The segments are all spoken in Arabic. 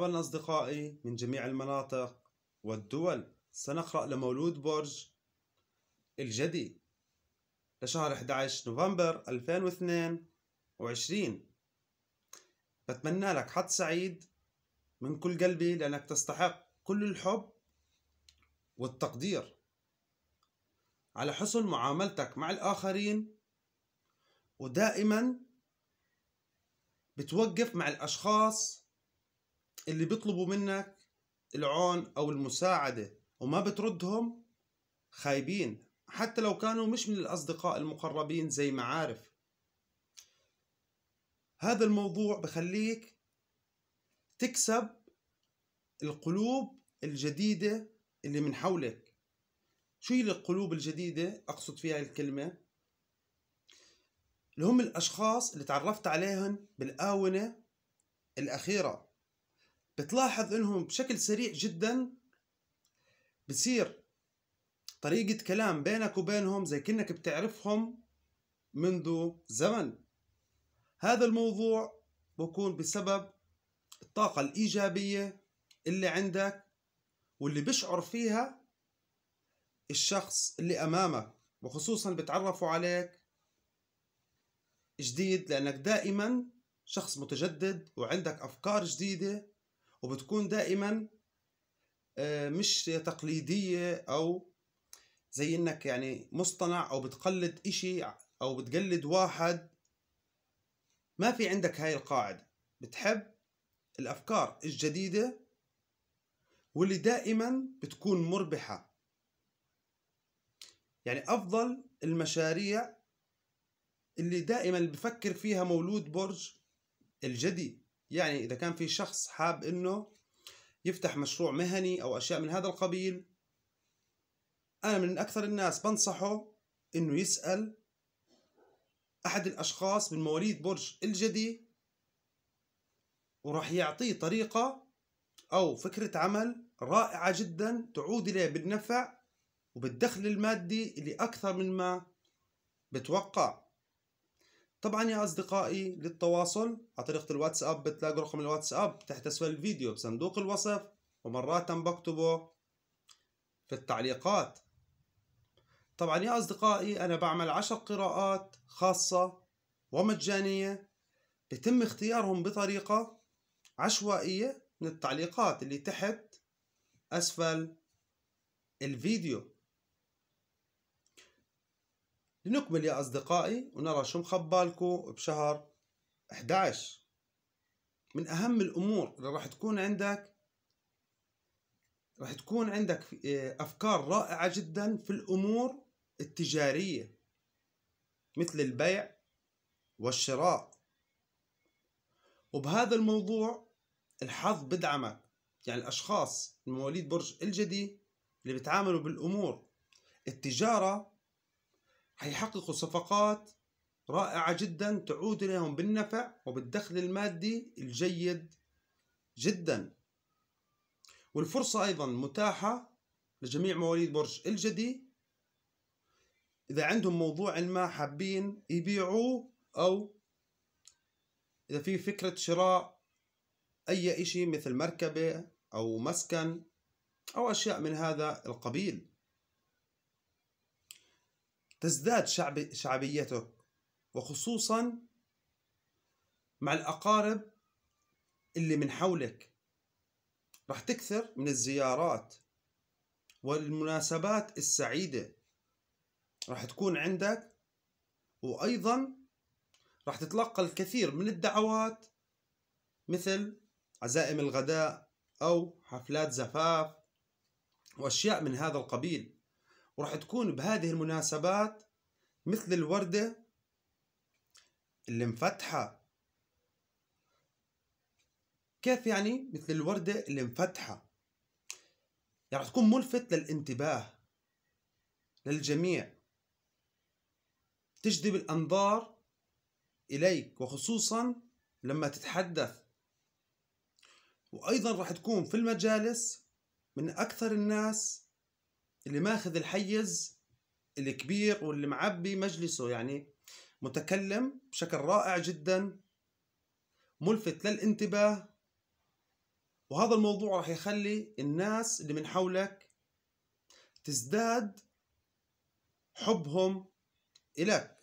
مرحبا أصدقائي من جميع المناطق والدول سنقرأ لمولود برج الجدي لشهر 11 نوفمبر 2022 بتمنى لك حد سعيد من كل قلبي لأنك تستحق كل الحب والتقدير على حسن معاملتك مع الآخرين ودائما بتوقف مع الأشخاص اللي بيطلبوا منك العون او المساعده وما بتردهم خايبين حتى لو كانوا مش من الاصدقاء المقربين زي معارف هذا الموضوع بخليك تكسب القلوب الجديده اللي من حولك شو هي القلوب الجديده اقصد فيها الكلمه اللي هم الاشخاص اللي تعرفت عليهم بالاونه الاخيره بتلاحظ انهم بشكل سريع جدا بصير طريقة كلام بينك وبينهم زي كأنك بتعرفهم منذ زمن هذا الموضوع بكون بسبب الطاقة الإيجابية اللي عندك واللي بشعر فيها الشخص اللي أمامك وخصوصا بتعرفوا عليك جديد لأنك دائما شخص متجدد وعندك أفكار جديدة وبتكون دائما آه، مش تقليدية أو زي إنك يعني مصطنع أو بتقلد إشي أو بتقلد واحد ما في عندك هاي القاعدة بتحب الأفكار الجديدة واللي دائما بتكون مربحة يعني أفضل المشاريع اللي دائما بفكر فيها مولود برج الجدي يعني إذا كان في شخص حاب إنه يفتح مشروع مهني أو أشياء من هذا القبيل أنا من أكثر الناس بنصحه إنه يسأل أحد الأشخاص من مواليد برج الجدي وراح يعطيه طريقة أو فكرة عمل رائعة جدا تعود إليه بالنفع وبالدخل المادي اللي أكثر من ما بتوقع طبعا يا أصدقائي للتواصل على طريقة الواتساب بتلاقوا رقم الواتساب تحت أسفل الفيديو بصندوق الوصف ومرات بكتبه في التعليقات طبعا يا أصدقائي أنا بعمل عشر قراءات خاصة ومجانية بيتم اختيارهم بطريقة عشوائية من التعليقات اللي تحت أسفل الفيديو لنكمل يا أصدقائي ونرى شو مخبالكو بشهر 11 من أهم الأمور اللي راح تكون عندك راح تكون عندك آه، أفكار رائعة جدا في الأمور التجارية مثل البيع والشراء وبهذا الموضوع الحظ بدعمك يعني الأشخاص المواليد برج الجدي اللي بتعاملوا بالأمور التجارة حيحققوا صفقات رائعة جدا تعود إليهم بالنفع وبالدخل المادي الجيد جدا والفرصة أيضا متاحة لجميع مواليد برج الجدي إذا عندهم موضوع ما حابين يبيعوه أو إذا في فكرة شراء أي إشي مثل مركبة أو مسكن أو أشياء من هذا القبيل تزداد شعب شعبيته وخصوصا مع الأقارب اللي من حولك رح تكثر من الزيارات والمناسبات السعيدة رح تكون عندك وأيضا رح تتلقى الكثير من الدعوات مثل عزائم الغداء أو حفلات زفاف وأشياء من هذا القبيل وراح تكون بهذه المناسبات مثل الوردة اللي مفتحة كيف يعني مثل الوردة اللي مفتحة يعني راح تكون ملفت للانتباه للجميع تجذب الأنظار إليك وخصوصا لما تتحدث وأيضا راح تكون في المجالس من أكثر الناس اللي ماخذ الحيز الكبير واللي معبي مجلسه يعني متكلم بشكل رائع جدا ملفت للانتباه وهذا الموضوع راح يخلي الناس اللي من حولك تزداد حبهم إلك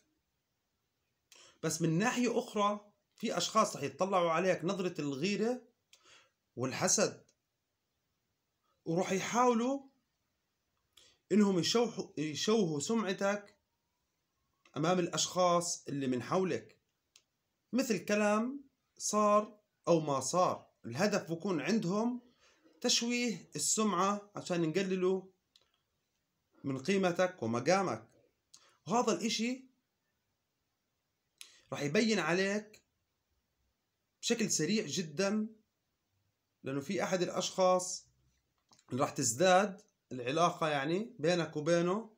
بس من ناحية أخرى في أشخاص راح يتطلعوا عليك نظرة الغيرة والحسد وراح يحاولوا انهم يشوحوا يشوهوا سمعتك امام الاشخاص اللي من حولك مثل كلام صار او ما صار الهدف بكون عندهم تشويه السمعة عشان يقللوا من قيمتك ومقامك وهذا الاشي راح يبين عليك بشكل سريع جدا لانه في احد الاشخاص اللي راح تزداد العلاقة يعني بينك وبينه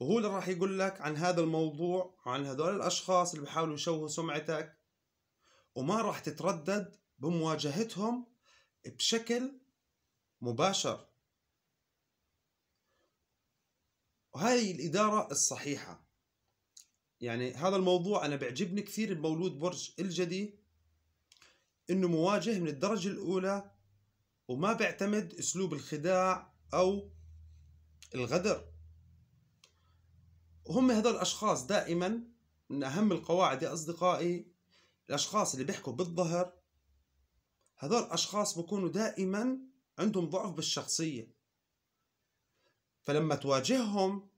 وهو اللي راح يقول لك عن هذا الموضوع وعن هذول الأشخاص اللي بحاولوا يشوهوا سمعتك وما راح تتردد بمواجهتهم بشكل مباشر وهي الإدارة الصحيحة يعني هذا الموضوع أنا بيعجبني كثير بمولود برج الجدي إنه مواجه من الدرجة الأولى وما بيعتمد أسلوب الخداع أو الغدر هم هذول الأشخاص دائما من أهم القواعد يا أصدقائي الأشخاص اللي بيحكوا بالظهر هذول الأشخاص بكونوا دائما عندهم ضعف بالشخصية فلما تواجههم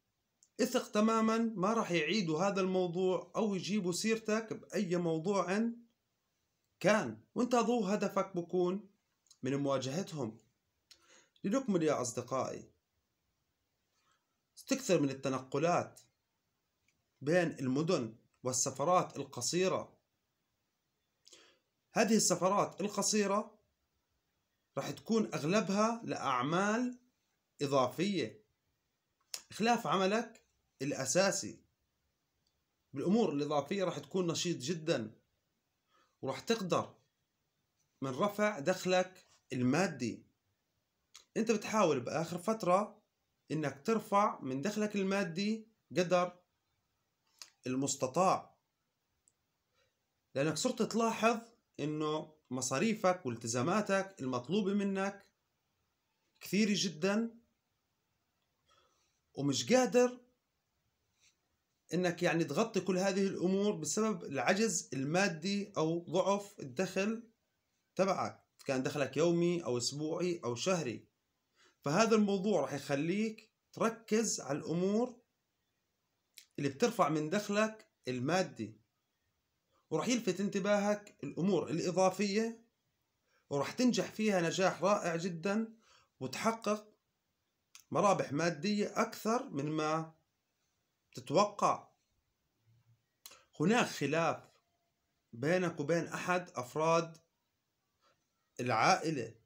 اثق تماما ما راح يعيدوا هذا الموضوع أو يجيبوا سيرتك بأي موضوع كان وانت ضو هدفك بكون من مواجهتهم لنكمل يا أصدقائي تكثر من التنقلات بين المدن والسفرات القصيرة هذه السفرات القصيرة راح تكون أغلبها لأعمال إضافية خلاف عملك الأساسي بالأمور الإضافية راح تكون نشيط جدا وراح تقدر من رفع دخلك المادي أنت بتحاول بآخر فترة انك ترفع من دخلك المادي قدر المستطاع لانك صرت تلاحظ انه مصاريفك والتزاماتك المطلوبة منك كثيرة جدا ومش قادر انك يعني تغطي كل هذه الامور بسبب العجز المادي او ضعف الدخل تبعك كان دخلك يومي او اسبوعي او شهري فهذا الموضوع راح يخليك تركز على الامور اللي بترفع من دخلك المادي وراح يلفت انتباهك الامور الاضافيه وراح تنجح فيها نجاح رائع جدا وتحقق مرابح ماديه اكثر من ما تتوقع هناك خلاف بينك وبين احد افراد العائله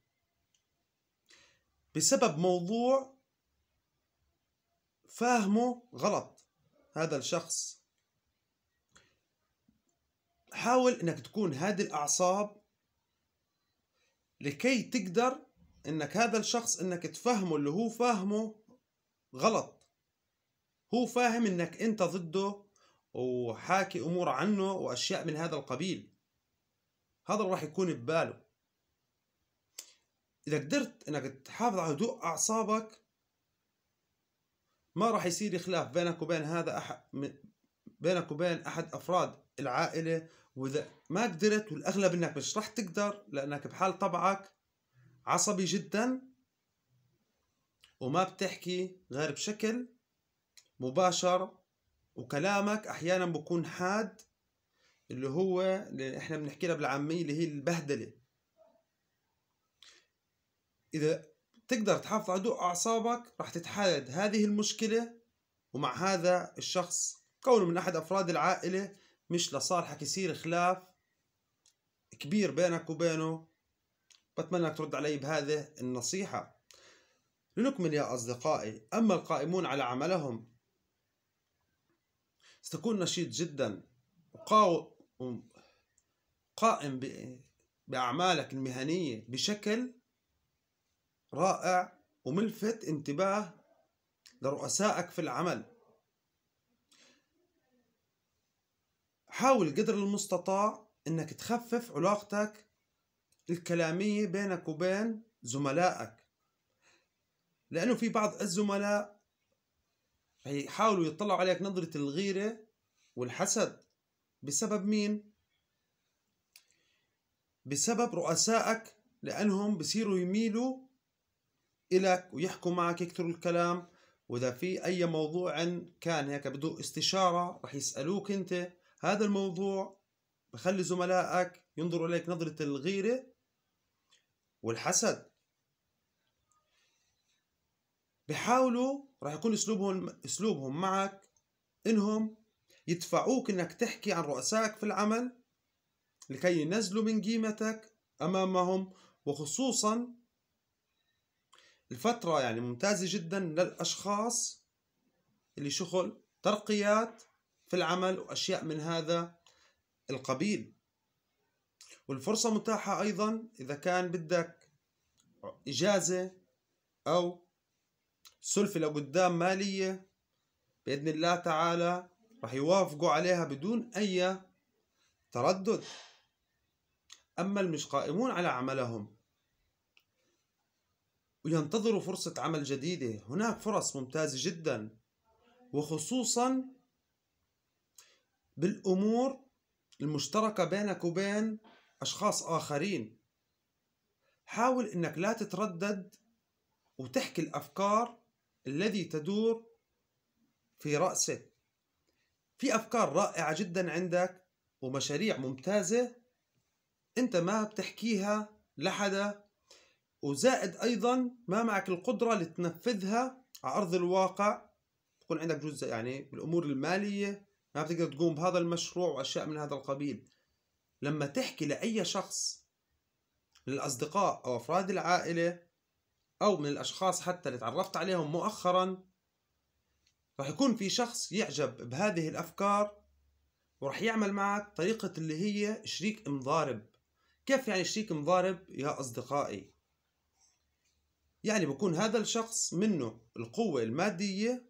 بسبب موضوع فاهمه غلط هذا الشخص حاول انك تكون هادي الاعصاب لكي تقدر انك هذا الشخص انك تفهمه اللي هو فاهمه غلط هو فاهم انك انت ضده وحاكي امور عنه واشياء من هذا القبيل هذا راح يكون بباله اذا قدرت انك تحافظ على هدوء اعصابك ما راح يصير خلاف بينك وبين هذا أحد بينك وبين احد افراد العائله واذا ما قدرت والاغلب انك مش راح تقدر لانك بحال طبعك عصبي جدا وما بتحكي غير بشكل مباشر وكلامك احيانا بكون حاد اللي هو اللي احنا بنحكي له بالعاميه اللي هي البهدله اذا تقدر تحافظ على هدوء اعصابك راح تتحدد هذه المشكله ومع هذا الشخص كونه من احد افراد العائله مش لصالحك يصير خلاف كبير بينك وبينه بتمنى انك ترد علي بهذه النصيحه لنكمل يا اصدقائي اما القائمون على عملهم ستكون نشيط جدا وقائم بأعمالك المهنية بشكل رائع وملفت انتباه لرؤسائك في العمل حاول قدر المستطاع انك تخفف علاقتك الكلامية بينك وبين زملائك لأنه في بعض الزملاء حيحاولوا يطلعوا عليك نظرة الغيرة والحسد بسبب مين؟ بسبب رؤسائك لأنهم بصيروا يميلوا إلك ويحكوا معك يكثروا الكلام وإذا في أي موضوع كان هيك بده استشارة رح يسألوك أنت هذا الموضوع بخلي زملائك ينظروا إليك نظرة الغيرة والحسد بحاولوا رح يكون اسلوبهم اسلوبهم معك انهم يدفعوك انك تحكي عن رؤسائك في العمل لكي ينزلوا من قيمتك امامهم وخصوصا الفترة يعني ممتازة جدا للأشخاص اللي شغل ترقيات في العمل وأشياء من هذا القبيل والفرصة متاحة أيضا إذا كان بدك إجازة أو سلفة لقدام مالية بإذن الله تعالى رح يوافقوا عليها بدون أي تردد أما المش قائمون على عملهم وينتظروا فرصة عمل جديدة هناك فرص ممتازة جدا وخصوصا بالأمور المشتركة بينك وبين أشخاص آخرين حاول أنك لا تتردد وتحكي الأفكار الذي تدور في رأسك في أفكار رائعة جدا عندك ومشاريع ممتازة أنت ما بتحكيها لحدا وزائد ايضا ما معك القدره لتنفذها على ارض الواقع تكون عندك جزء يعني بالامور الماليه ما بتقدر تقوم بهذا المشروع واشياء من هذا القبيل لما تحكي لاي شخص من الاصدقاء او افراد العائله او من الاشخاص حتى اللي تعرفت عليهم مؤخرا راح يكون في شخص يعجب بهذه الافكار وراح يعمل معك طريقه اللي هي شريك مضارب كيف يعني شريك مضارب يا اصدقائي يعني بكون هذا الشخص منه القوة المادية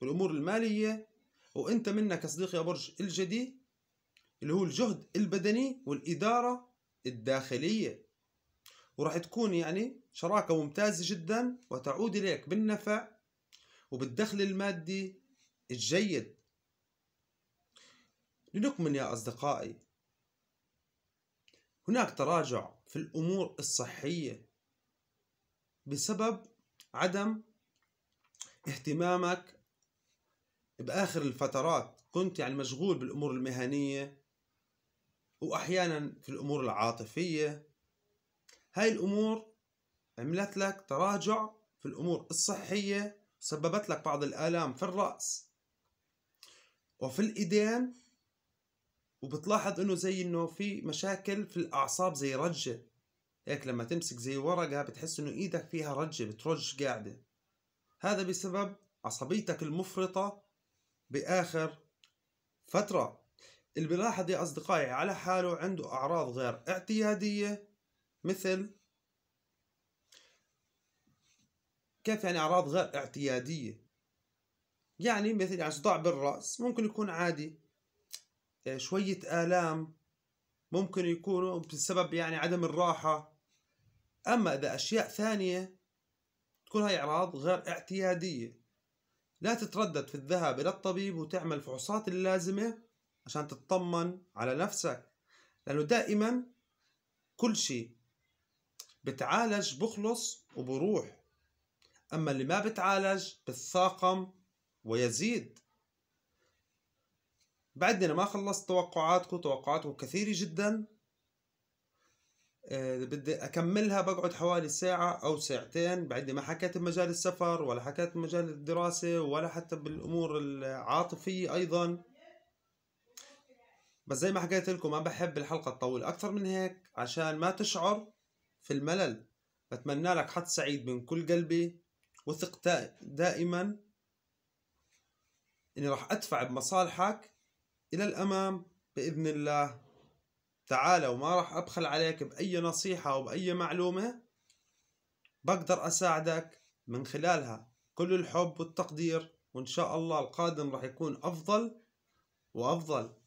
والأمور المالية وأنت يا صديقي يا برج الجدي اللي هو الجهد البدني والإدارة الداخلية وراح تكون يعني شراكة ممتازة جدا وتعود إليك بالنفع وبالدخل المادي الجيد لنكمل يا أصدقائي هناك تراجع في الأمور الصحية بسبب عدم اهتمامك باخر الفترات كنت يعني مشغول بالامور المهنيه واحيانا في الامور العاطفيه هاي الامور عملت لك تراجع في الامور الصحيه سببت لك بعض الالام في الراس وفي الايدين وبتلاحظ انه زي انه في مشاكل في الاعصاب زي رجه هيك لما تمسك زي ورقة بتحس إنه إيدك فيها رجة بترج قاعدة هذا بسبب عصبيتك المفرطة بآخر فترة اللي بلاحظ يا أصدقائي على حاله عنده أعراض غير اعتيادية مثل كيف يعني أعراض غير اعتيادية؟ يعني مثل يعني صداع بالرأس ممكن يكون عادي إيه، شوية آلام ممكن يكونوا بسبب يعني عدم الراحة أما إذا أشياء ثانية تكون هاي أعراض غير اعتيادية لا تتردد في الذهاب إلى الطبيب وتعمل الفحوصات اللازمة عشان تطمن على نفسك لأنه دائما كل شيء بتعالج بخلص وبروح أما اللي ما بتعالج بتثاقم ويزيد بعدنا ما خلصت توقعاتكم توقعاتكم كثيرة جدا آه، بدي اكملها بقعد حوالي ساعة او ساعتين بعدني ما حكيت بمجال السفر ولا حكيت بمجال الدراسة ولا حتى بالامور العاطفية ايضا بس زي ما حكيت لكم ما بحب الحلقة تطول اكثر من هيك عشان ما تشعر في الملل بتمنى لك حد سعيد من كل قلبي وثق دائما اني راح ادفع بمصالحك الى الامام باذن الله تعال وما راح أبخل عليك بأي نصيحة أو بأي معلومة بقدر أساعدك من خلالها كل الحب والتقدير وإن شاء الله القادم راح يكون أفضل وأفضل